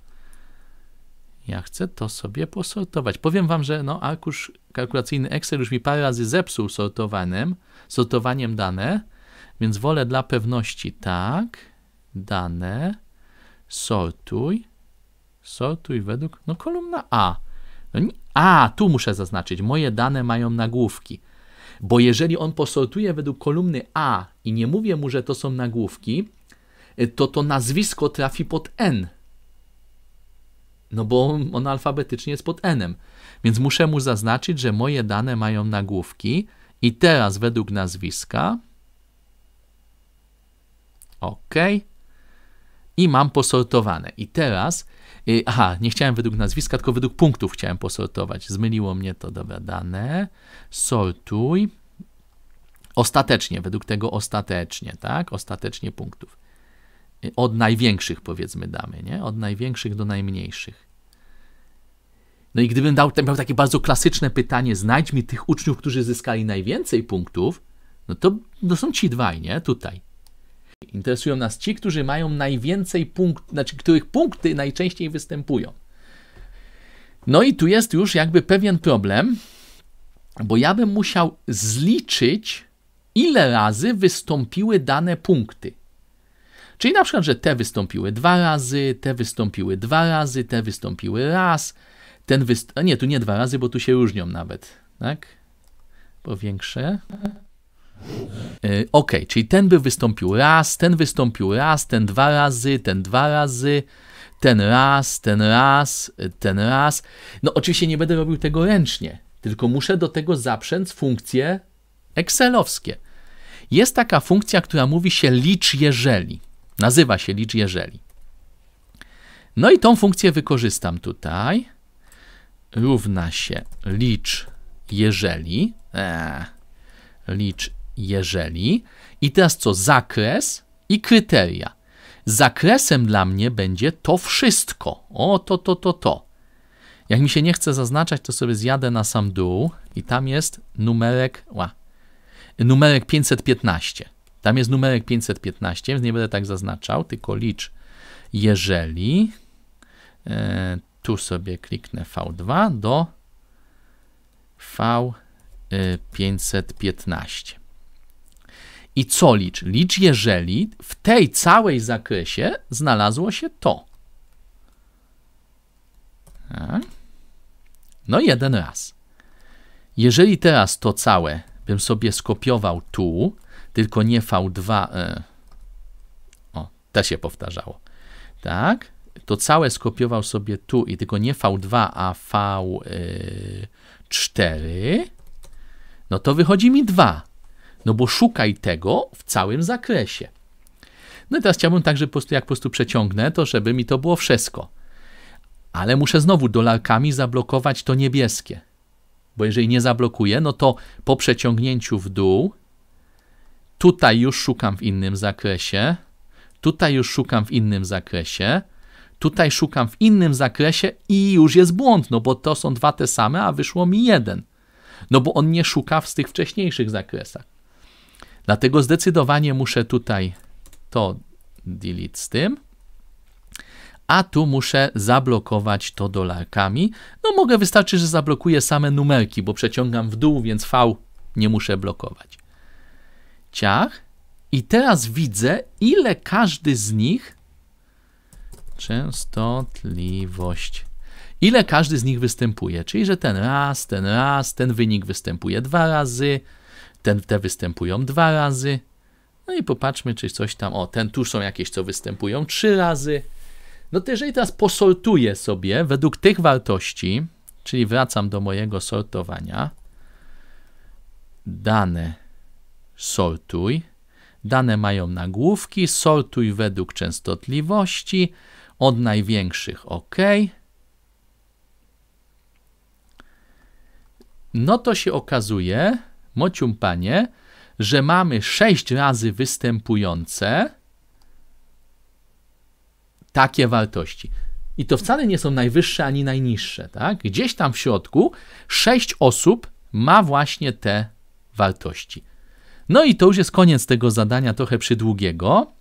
Ja chcę to sobie posortować. Powiem wam, że no, arkusz kalkulacyjny Excel już mi parę razy zepsuł sortowaniem, sortowaniem dane, więc wolę dla pewności tak, dane, sortuj, sortuj według, no kolumna A. No, a, tu muszę zaznaczyć, moje dane mają nagłówki. Bo jeżeli on posortuje według kolumny A i nie mówię mu, że to są nagłówki, Y, to to nazwisko trafi pod N. No bo on alfabetycznie jest pod N. Więc muszę mu zaznaczyć, że moje dane mają nagłówki i teraz według nazwiska OK. I mam posortowane. I teraz, y, aha, nie chciałem według nazwiska, tylko według punktów chciałem posortować. Zmyliło mnie to, dobra, dane. Sortuj. Ostatecznie, według tego ostatecznie, tak? Ostatecznie punktów od największych powiedzmy damy, nie? Od największych do najmniejszych. No i gdybym dał, miał takie bardzo klasyczne pytanie, znajdź mi tych uczniów, którzy zyskali najwięcej punktów, no to, no są ci dwaj, nie? Tutaj. Interesują nas ci, którzy mają najwięcej punktów, znaczy których punkty najczęściej występują. No i tu jest już jakby pewien problem, bo ja bym musiał zliczyć, ile razy wystąpiły dane punkty. Czyli na przykład, że te wystąpiły dwa razy, te wystąpiły dwa razy, te wystąpiły raz, ten wyst... A nie, tu nie dwa razy, bo tu się różnią nawet, tak? Powiększę. Yy, e, ok, czyli ten by wystąpił raz, ten wystąpił raz, ten dwa razy, ten dwa razy, ten raz, ten raz, e, ten raz. No oczywiście nie będę robił tego ręcznie, tylko muszę do tego zaprzęc funkcje excelowskie. Jest taka funkcja, która mówi się licz jeżeli. Nazywa się licz jeżeli. No i tą funkcję wykorzystam tutaj. Równa się licz jeżeli. Eee, licz jeżeli. I teraz co? Zakres i kryteria. Zakresem dla mnie będzie to wszystko. O, to, to, to, to. Jak mi się nie chce zaznaczać, to sobie zjadę na sam dół i tam jest numerek, ła, numerek 515. Tam jest numerek 515, więc nie będę tak zaznaczał, tylko licz. Jeżeli e, tu sobie kliknę V2 do V515. E, I co licz? Licz, jeżeli w tej całej zakresie znalazło się to. Tak. No jeden raz. Jeżeli teraz to całe bym sobie skopiował tu, tylko nie V2. E. O, to się powtarzało. Tak? To całe skopiował sobie tu i tylko nie V2, a V4. No to wychodzi mi 2. No bo szukaj tego w całym zakresie. No i teraz chciałbym także po prostu, jak po prostu przeciągnę, to żeby mi to było wszystko. Ale muszę znowu dolarkami zablokować to niebieskie. Bo jeżeli nie zablokuję, no to po przeciągnięciu w dół Tutaj już szukam w innym zakresie. Tutaj już szukam w innym zakresie. Tutaj szukam w innym zakresie i już jest błąd, no bo to są dwa te same, a wyszło mi jeden. No bo on nie szuka w tych wcześniejszych zakresach. Dlatego zdecydowanie muszę tutaj to delete z tym a tu muszę zablokować to dolarkami. No mogę, wystarczy, że zablokuję same numerki, bo przeciągam w dół, więc V nie muszę blokować. Ciach i teraz widzę, ile każdy z nich częstotliwość ile każdy z nich występuje. Czyli, że ten raz, ten raz, ten wynik występuje dwa razy, ten, te występują dwa razy. No i popatrzmy, czy coś tam, o, ten tu są jakieś, co występują trzy razy. No to jeżeli teraz posortuję sobie według tych wartości, czyli wracam do mojego sortowania, dane sortuj. Dane mają nagłówki, sortuj według częstotliwości, od największych OK. No to się okazuje, mocium panie, że mamy 6 razy występujące takie wartości. I to wcale nie są najwyższe ani najniższe. Tak? Gdzieś tam w środku 6 osób ma właśnie te wartości. No i to już jest koniec tego zadania, trochę przydługiego.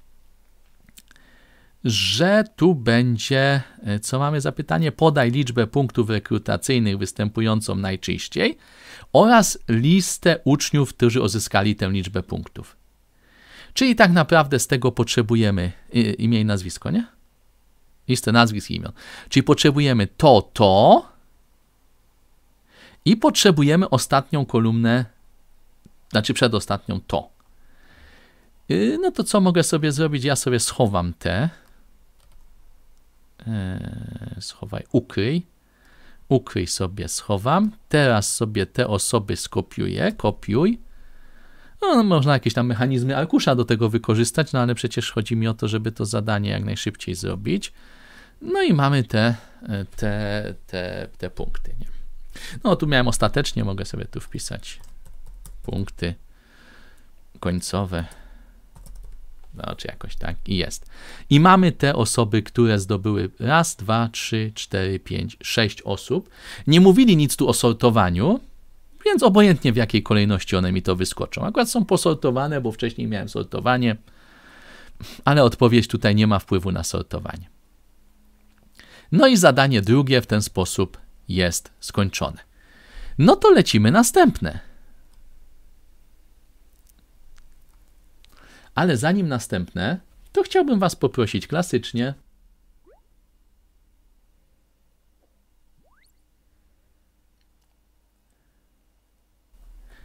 Że tu będzie, e, co mamy za pytanie, podaj liczbę punktów rekrutacyjnych występującą najczęściej oraz listę uczniów, którzy uzyskali tę liczbę punktów. Czyli tak naprawdę z tego potrzebujemy imię i nazwisko, nie? Listę nazwisk i imion. Czyli potrzebujemy to, to i potrzebujemy ostatnią kolumnę znaczy przedostatnią to. Y, no to co mogę sobie zrobić? Ja sobie schowam te. Y, schowaj, ukryj. Ukryj sobie, schowam. Teraz sobie te osoby skopiuję, kopiuj. No, no, można jakieś tam mechanizmy arkusza do tego wykorzystać, no ale przecież chodzi mi o to, żeby to zadanie jak najszybciej zrobić. No i mamy te, y, te, te, te punkty. Nie? No tu miałem ostatecznie, mogę sobie tu wpisać punkty końcowe. No, czy jakoś tak. I jest. I mamy te osoby, które zdobyły raz, dwa, trzy, cztery, pięć, sześć osób. Nie mówili nic tu o sortowaniu, więc obojętnie w jakiej kolejności one mi to wyskoczą. Akurat są posortowane, bo wcześniej miałem sortowanie, ale odpowiedź tutaj nie ma wpływu na sortowanie. No i zadanie drugie w ten sposób jest skończone. No to lecimy następne. Ale zanim następne, to chciałbym Was poprosić klasycznie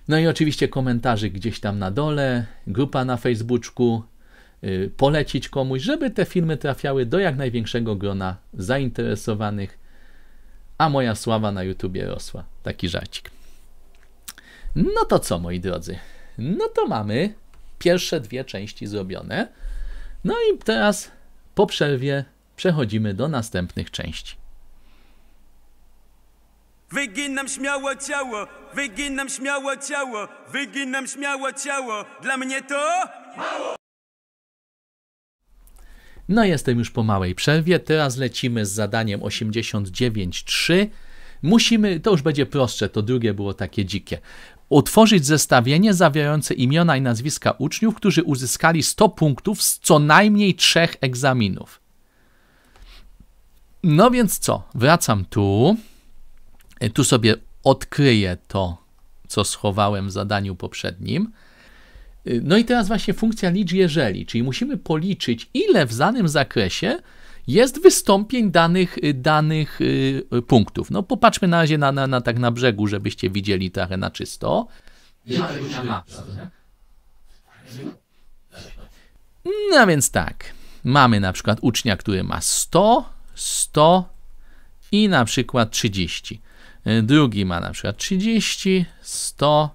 No i oczywiście komentarze gdzieś tam na dole, grupa na Facebooku, yy, polecić komuś, żeby te filmy trafiały do jak największego grona zainteresowanych, a moja sława na YouTubie rosła. Taki żarcik. No to co, moi drodzy? No to mamy Pierwsze dwie części zrobione. No i teraz po przerwie przechodzimy do następnych części. Wyginam śmiało ciało, wyginam śmiało ciało, wyginam śmiało ciało. Dla mnie to mało. No jestem już po małej przerwie. Teraz lecimy z zadaniem 89.3. Musimy, to już będzie prostsze, to drugie było takie dzikie utworzyć zestawienie zawierające imiona i nazwiska uczniów, którzy uzyskali 100 punktów z co najmniej trzech egzaminów. No więc co? Wracam tu. E, tu sobie odkryję to, co schowałem w zadaniu poprzednim. E, no i teraz właśnie funkcja licz jeżeli, czyli musimy policzyć, ile w danym zakresie jest wystąpień danych, y, danych y, punktów. No popatrzmy na razie na, na, na tak na brzegu, żebyście widzieli trochę na czysto. No więc tak, mamy na przykład ucznia, który ma 100, 100 i na przykład 30. Y, drugi ma na przykład 30, 100,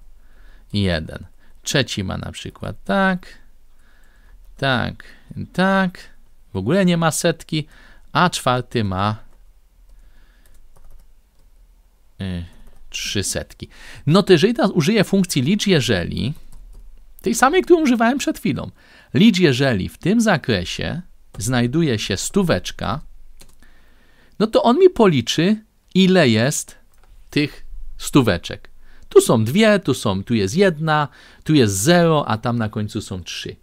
1. Trzeci ma na przykład tak, tak, tak, w ogóle nie ma setki, a czwarty ma y, trzy setki. No, jeżeli teraz użyje funkcji licz jeżeli, tej samej, którą używałem przed chwilą. Licz jeżeli w tym zakresie znajduje się stóweczka, no to on mi policzy, ile jest tych stóweczek. Tu są dwie, tu, są, tu jest jedna, tu jest zero, a tam na końcu są trzy.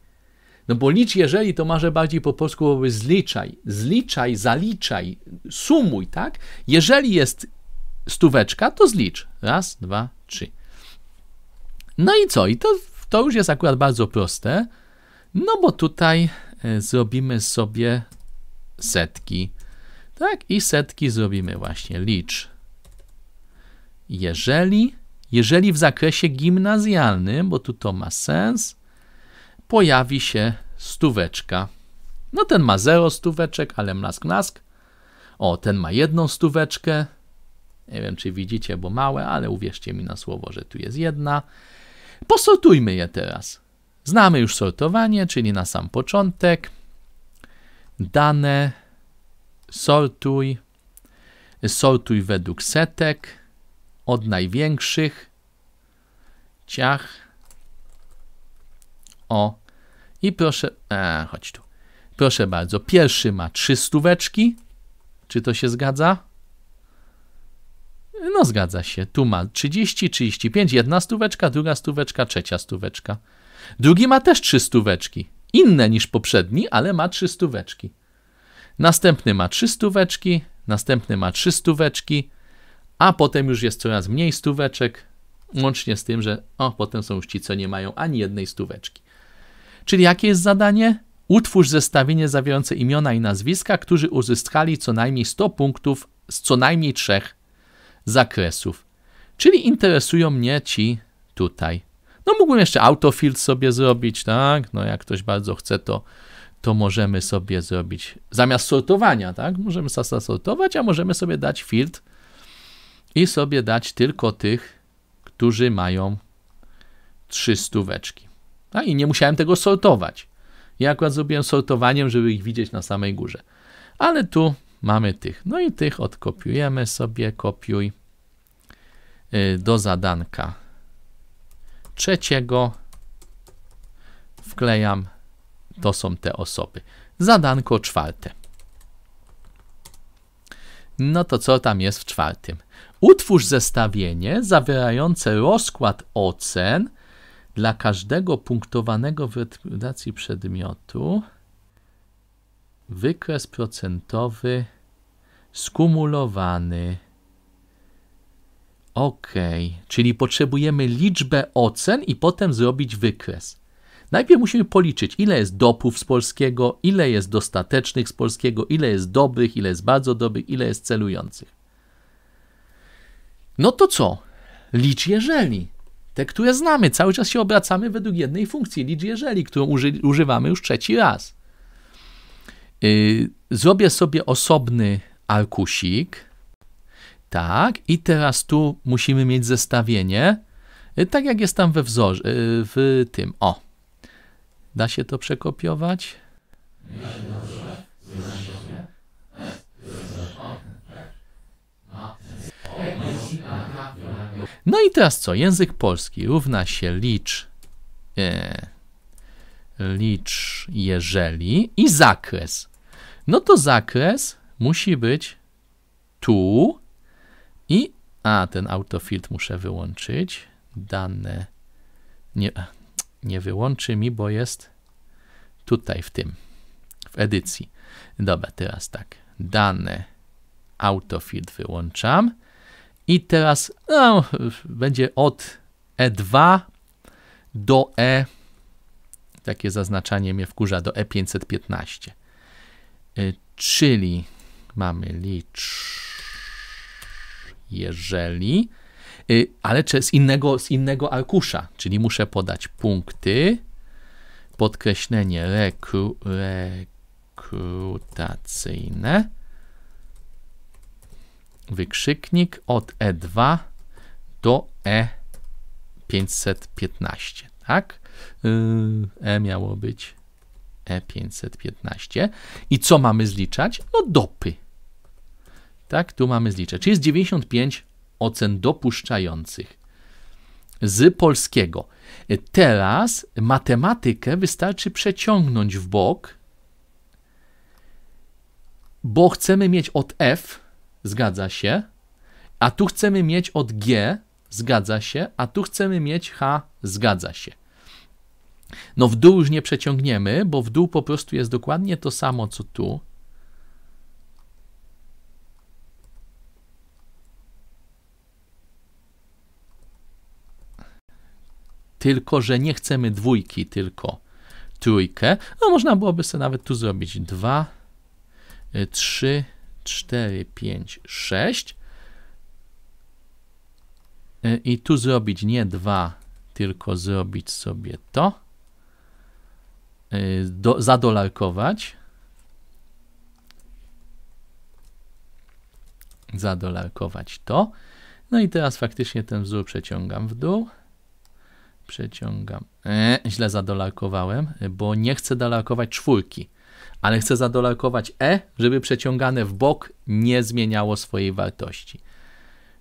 No bo licz, jeżeli to może bardziej po polsku byłoby zliczaj, zliczaj, zaliczaj, sumuj, tak? Jeżeli jest stóweczka, to zlicz. Raz, dwa, trzy. No i co? I to, to już jest akurat bardzo proste, no bo tutaj e, zrobimy sobie setki, tak? I setki zrobimy właśnie licz. Jeżeli, jeżeli w zakresie gimnazjalnym, bo tu to ma sens, pojawi się stóweczka. No ten ma 0 stóweczek, ale mlask, mlask. O, ten ma jedną stóweczkę. Nie wiem, czy widzicie, bo małe, ale uwierzcie mi na słowo, że tu jest jedna. Posortujmy je teraz. Znamy już sortowanie, czyli na sam początek. Dane, sortuj, sortuj według setek, od największych, ciach, o, i proszę, a, e, chodź tu. Proszę bardzo, pierwszy ma trzy stóweczki. Czy to się zgadza? No zgadza się. Tu ma 30, 35, jedna stóweczka, druga stóweczka, trzecia stóweczka. Drugi ma też trzy stóweczki. Inne niż poprzedni, ale ma trzy stóweczki. Następny ma trzy stóweczki, następny ma trzy stóweczki, a potem już jest coraz mniej stóweczek, łącznie z tym, że o, potem są już ci, co nie mają ani jednej stóweczki. Czyli jakie jest zadanie? Utwórz zestawienie zawierające imiona i nazwiska, którzy uzyskali co najmniej 100 punktów z co najmniej trzech zakresów. Czyli interesują mnie ci tutaj. No mógłbym jeszcze autofield sobie zrobić, tak? No jak ktoś bardzo chce, to, to możemy sobie zrobić zamiast sortowania, tak? Możemy sortować, a możemy sobie dać field i sobie dać tylko tych, którzy mają trzy stóweczki. A i nie musiałem tego sortować. Ja akurat zrobiłem sortowaniem, żeby ich widzieć na samej górze. Ale tu mamy tych. No i tych odkopiujemy sobie, kopiuj y, do zadanka trzeciego. Wklejam, to są te osoby. Zadanko czwarte. No to co tam jest w czwartym? Utwórz zestawienie zawierające rozkład ocen dla każdego punktowanego w rekrutacji przedmiotu wykres procentowy skumulowany. OK, czyli potrzebujemy liczbę ocen i potem zrobić wykres. Najpierw musimy policzyć, ile jest dopłów z polskiego, ile jest dostatecznych z polskiego, ile jest dobrych, ile jest bardzo dobrych, ile jest celujących. No to co? Licz jeżeli te, które znamy. Cały czas się obracamy według jednej funkcji, licz jeżeli, którą uży, używamy już trzeci raz. Yy, zrobię sobie osobny arkusik. Tak, i teraz tu musimy mieć zestawienie, yy, tak jak jest tam we wzorze, yy, w tym. O, da się to przekopiować? No i teraz co? Język polski równa się licz, e, licz jeżeli i zakres. No to zakres musi być tu i, a ten autofilt muszę wyłączyć, dane, nie, nie wyłączy mi, bo jest tutaj w tym, w edycji. Dobra, teraz tak, dane autofilt wyłączam. I teraz no, będzie od E2 do E, takie zaznaczanie mnie wkurza, do E515. E, czyli mamy licz, jeżeli, e, ale czy z innego, z innego arkusza, czyli muszę podać punkty, podkreślenie rekru, rekrutacyjne, wykrzyknik od E2 do E515, tak? Y, e miało być E515. I co mamy zliczać? No dopy. Tak, tu mamy zliczać. Czyli jest 95 ocen dopuszczających z polskiego. Teraz matematykę wystarczy przeciągnąć w bok, bo chcemy mieć od F zgadza się, a tu chcemy mieć od G, zgadza się, a tu chcemy mieć H, zgadza się. No w dół już nie przeciągniemy, bo w dół po prostu jest dokładnie to samo, co tu. Tylko, że nie chcemy dwójki, tylko trójkę. No można byłoby sobie nawet tu zrobić dwa, y, trzy, 4, 5, 6. I tu zrobić nie 2, tylko zrobić sobie to. E, do, zadolarkować. Zadolarkować to. No i teraz faktycznie ten wzór przeciągam w dół. Przeciągam. E, źle zadolarkowałem, bo nie chcę dolarkować czwórki ale chcę zadolakować E, żeby przeciągane w bok nie zmieniało swojej wartości.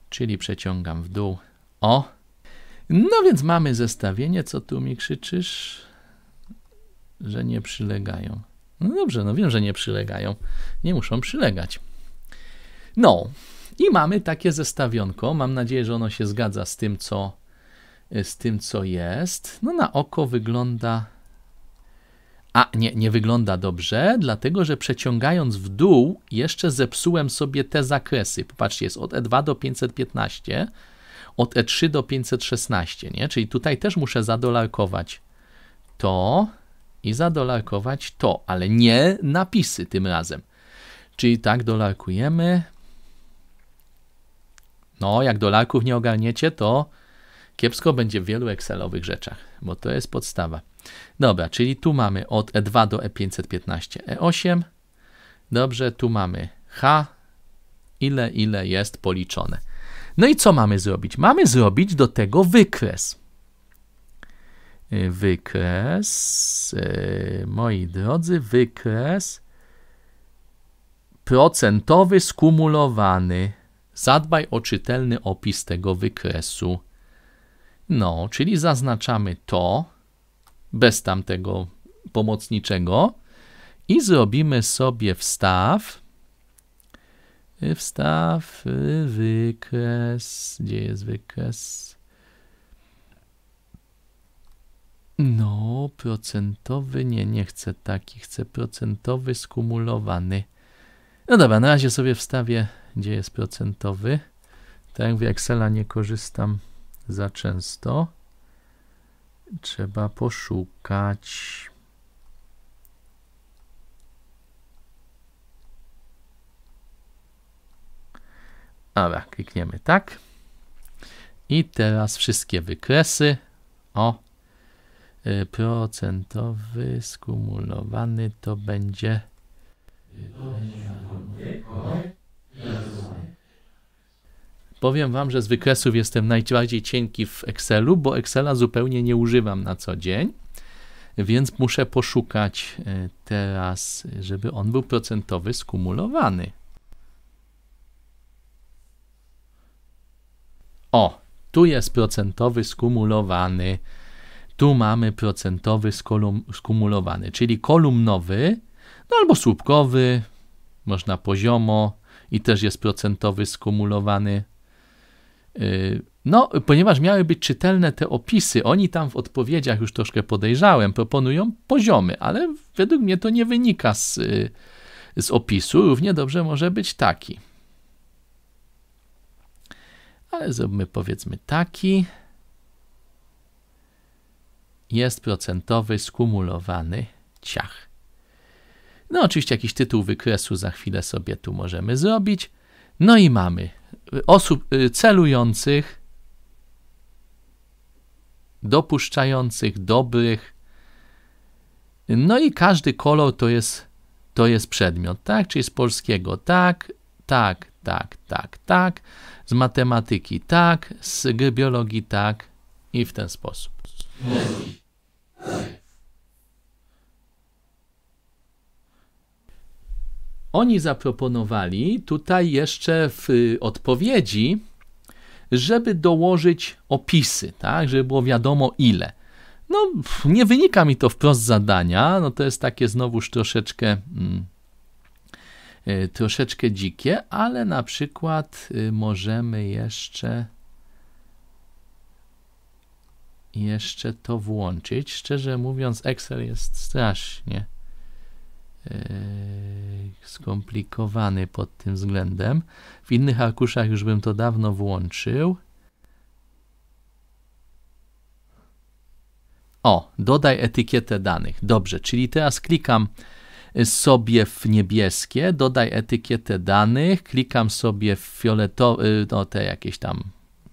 Czyli przeciągam w dół O. No więc mamy zestawienie, co tu mi krzyczysz, że nie przylegają. No dobrze, no wiem, że nie przylegają. Nie muszą przylegać. No i mamy takie zestawionko. Mam nadzieję, że ono się zgadza z tym, co, z tym, co jest. No na oko wygląda a nie, nie wygląda dobrze, dlatego że przeciągając w dół, jeszcze zepsułem sobie te zakresy. Popatrzcie, jest od E2 do 515, od E3 do 516, nie? Czyli tutaj też muszę zadolarkować to i zadolarkować to, ale nie napisy tym razem. Czyli tak dolarkujemy. No, jak dolarków nie ogarniecie, to Kiepsko będzie w wielu Excelowych rzeczach, bo to jest podstawa. Dobra, czyli tu mamy od E2 do E515 E8. Dobrze, tu mamy H. Ile, ile jest policzone. No i co mamy zrobić? Mamy zrobić do tego wykres. Y, wykres, y, moi drodzy, wykres procentowy skumulowany. Zadbaj o czytelny opis tego wykresu. No, czyli zaznaczamy to bez tamtego pomocniczego i zrobimy sobie wstaw wstaw, wykres, gdzie jest wykres? No, procentowy, nie, nie chcę taki, chcę procentowy skumulowany. No dobra, na razie sobie wstawię, gdzie jest procentowy. Tak jak w Excela nie korzystam za często. Trzeba poszukać. Dobra, klikniemy tak. I teraz wszystkie wykresy. O, y, procentowy skumulowany to będzie. Powiem Wam, że z wykresów jestem najbardziej cienki w Excelu, bo Excela zupełnie nie używam na co dzień, więc muszę poszukać e, teraz, żeby on był procentowy skumulowany. O, tu jest procentowy skumulowany, tu mamy procentowy skumulowany, czyli kolumnowy, no albo słupkowy, można poziomo i też jest procentowy skumulowany. Y, no, ponieważ miały być czytelne te opisy, oni tam w odpowiedziach już troszkę podejrzałem, proponują poziomy, ale według mnie to nie wynika z, y, z opisu, równie dobrze może być taki. Ale zróbmy powiedzmy taki. Jest procentowy skumulowany ciach. No oczywiście jakiś tytuł wykresu za chwilę sobie tu możemy zrobić. No i mamy osób y, celujących, dopuszczających, dobrych. No i każdy kolor to jest, to jest przedmiot, tak? Czyli z polskiego tak, tak, tak, tak, tak, z matematyki tak, z biologii tak i w ten sposób. Oni zaproponowali tutaj jeszcze w y, odpowiedzi, żeby dołożyć opisy, tak, żeby było wiadomo ile. No, nie wynika mi to wprost zadania, no to jest takie znowuż troszeczkę, mm, y, troszeczkę dzikie, ale na przykład y, możemy jeszcze jeszcze to włączyć. Szczerze mówiąc, Excel jest strasznie E, skomplikowany pod tym względem. W innych arkuszach już bym to dawno włączył. O, dodaj etykietę danych. Dobrze, czyli teraz klikam sobie w niebieskie, dodaj etykietę danych, klikam sobie w fioletowe, no te jakieś tam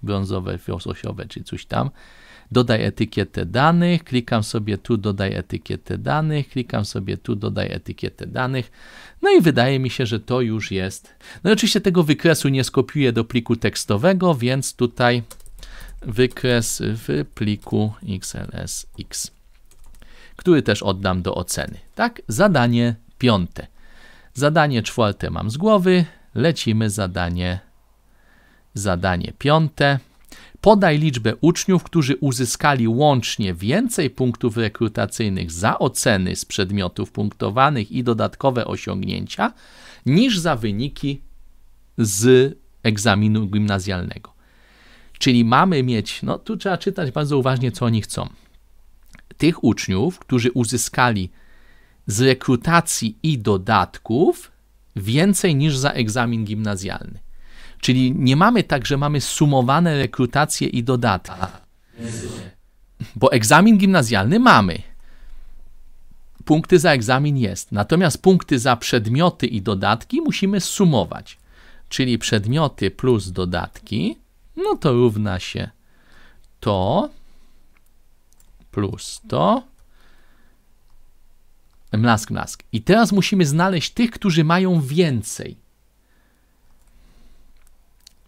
brązowe, fiososiowe czy coś tam dodaj etykietę danych, klikam sobie tu dodaj etykietę danych, klikam sobie tu dodaj etykietę danych. No i wydaje mi się, że to już jest. No i oczywiście tego wykresu nie skopiuję do pliku tekstowego, więc tutaj wykres w pliku xlsx, który też oddam do oceny. Tak, zadanie piąte. Zadanie czwarte mam z głowy, lecimy zadanie zadanie piąte. Podaj liczbę uczniów, którzy uzyskali łącznie więcej punktów rekrutacyjnych za oceny z przedmiotów punktowanych i dodatkowe osiągnięcia, niż za wyniki z egzaminu gimnazjalnego. Czyli mamy mieć, no tu trzeba czytać bardzo uważnie, co oni chcą. Tych uczniów, którzy uzyskali z rekrutacji i dodatków więcej niż za egzamin gimnazjalny. Czyli nie mamy tak, że mamy sumowane rekrutacje i dodatki, Bo egzamin gimnazjalny mamy. Punkty za egzamin jest. Natomiast punkty za przedmioty i dodatki musimy sumować. Czyli przedmioty plus dodatki, no to równa się to plus to. Mlask, mlask. I teraz musimy znaleźć tych, którzy mają więcej.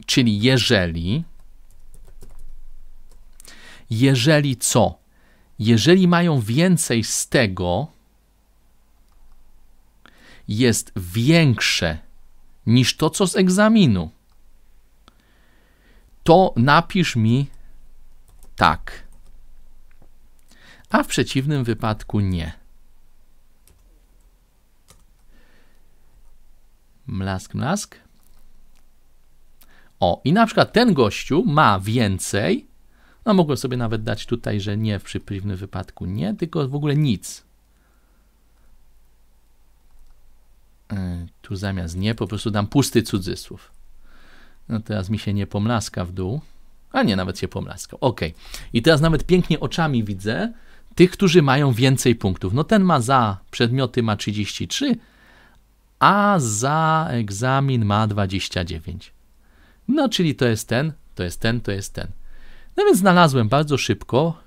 Czyli jeżeli, jeżeli co? Jeżeli mają więcej z tego, jest większe niż to, co z egzaminu, to napisz mi tak. A w przeciwnym wypadku nie. Mlask, mlask. O, i na przykład ten gościu ma więcej, no mogłem sobie nawet dać tutaj, że nie w przeciwnym wypadku nie, tylko w ogóle nic. E, tu zamiast nie, po prostu dam pusty cudzysłów. No teraz mi się nie pomlaska w dół. A nie, nawet się pomlaskał. Ok. I teraz nawet pięknie oczami widzę tych, którzy mają więcej punktów. No ten ma za przedmioty ma 33, a za egzamin ma 29. No, czyli to jest ten, to jest ten, to jest ten. No więc znalazłem bardzo szybko,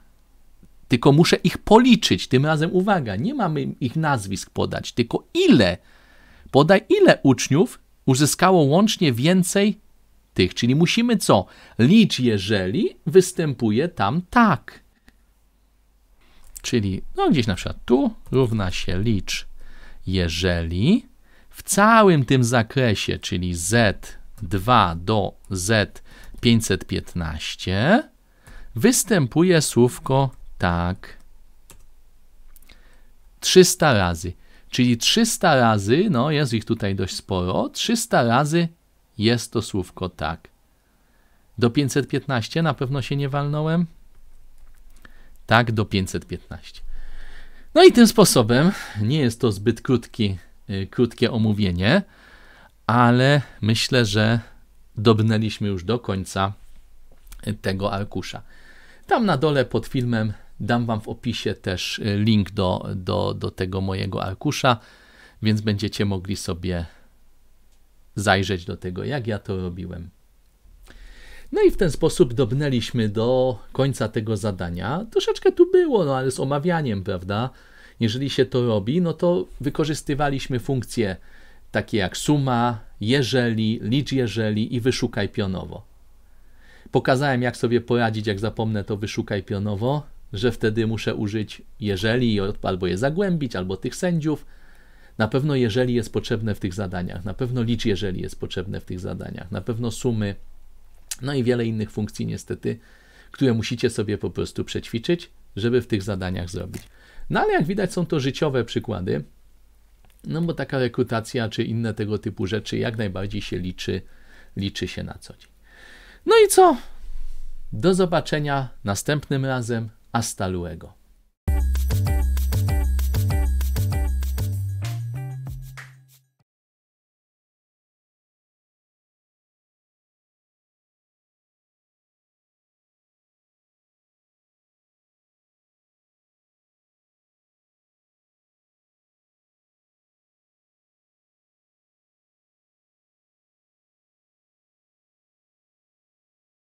tylko muszę ich policzyć. Tym razem uwaga, nie mamy ich nazwisk podać, tylko ile. Podaj ile uczniów uzyskało łącznie więcej tych, czyli musimy co? Licz, jeżeli występuje tam tak. Czyli no gdzieś na przykład tu równa się licz, jeżeli w całym tym zakresie, czyli z 2 do Z515 występuje słówko tak 300 razy. Czyli 300 razy, no jest ich tutaj dość sporo, 300 razy jest to słówko tak. Do 515 na pewno się nie walnąłem. Tak, do 515. No i tym sposobem, nie jest to zbyt krótki, y, krótkie omówienie, ale myślę, że dobnęliśmy już do końca tego arkusza. Tam na dole pod filmem dam Wam w opisie też y, link do, do, do tego mojego arkusza, więc będziecie mogli sobie zajrzeć do tego, jak ja to robiłem. No i w ten sposób dobnęliśmy do końca tego zadania. Troszeczkę tu było, no ale z omawianiem, prawda? Jeżeli się to robi, no to wykorzystywaliśmy funkcję takie jak suma, jeżeli, licz jeżeli i wyszukaj pionowo. Pokazałem, jak sobie poradzić, jak zapomnę to wyszukaj pionowo, że wtedy muszę użyć jeżeli, albo je zagłębić, albo tych sędziów. Na pewno jeżeli jest potrzebne w tych zadaniach, na pewno licz jeżeli jest potrzebne w tych zadaniach, na pewno sumy, no i wiele innych funkcji niestety, które musicie sobie po prostu przećwiczyć, żeby w tych zadaniach zrobić. No ale jak widać są to życiowe przykłady, no bo taka rekrutacja czy inne tego typu rzeczy jak najbardziej się liczy, liczy się na co dzień. No i co? Do zobaczenia następnym razem. Hasta luego.